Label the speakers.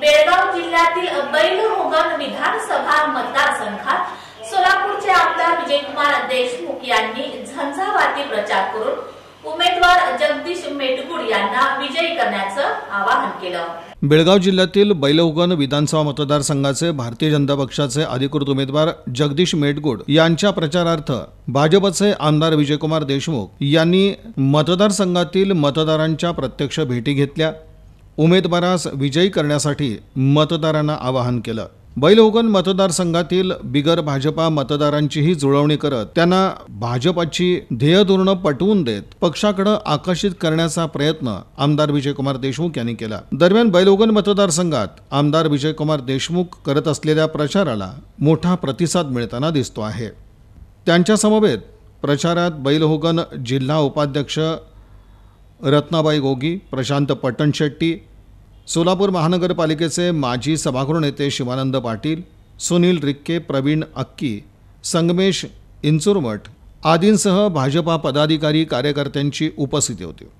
Speaker 1: बेळगाव जिल्ह्यातील बैलहोगन विधानसभा मतदारसंघात सोलापूरचे आमदार विजयकुमार देशमुख यांनी झंझावाती प्रचार करून उमेदवार जगदीश मेटगुड यांना विजयी करण्याचं आवाहन केलं
Speaker 2: बेळगाव जिल्ह्यातील बैलवगन विधानसभा मतदारसंघाचे भारतीय जनता पक्षाचे अधिकृत उमेदवार जगदीश मेटगुड यांच्या प्रचारार्थ भाजपचे आमदार विजयकुमार देशमुख यांनी मतदारसंघातील मतदारांच्या प्रत्यक्ष भेटी घेतल्या उमेदवारास विजयी करण्यासाठी मतदारांना आवाहन केलं बैलहोगन मतदारसंघातील बिगर भाजपा मतदारांचीही जुळवणी करत त्यांना भाजपाची ध्येयधोरणं पटवून देत पक्षाकडे आकर्षित करण्याचा प्रयत्न आमदार विजयकुमार देशमुख यांनी केला दरम्यान बैलहोगन मतदारसंघात आमदार विजयकुमार देशमुख करत असलेल्या प्रचाराला मोठा प्रतिसाद मिळताना दिसतो आहे त्यांच्या प्रचारात बैलहोगन जिल्हा उपाध्यक्ष रत्नाबाई गोगी प्रशांत पटणशेट्टी सोलापूर महानगरपालिकेचे माजी सभागृह नेते शिवानंद पाटील सुनील रिक्के प्रवीण अक्की संगमेश इंचुरमठ आदींसह भाजपा पदाधिकारी कार्यकर्त्यांची उपस्थिती होती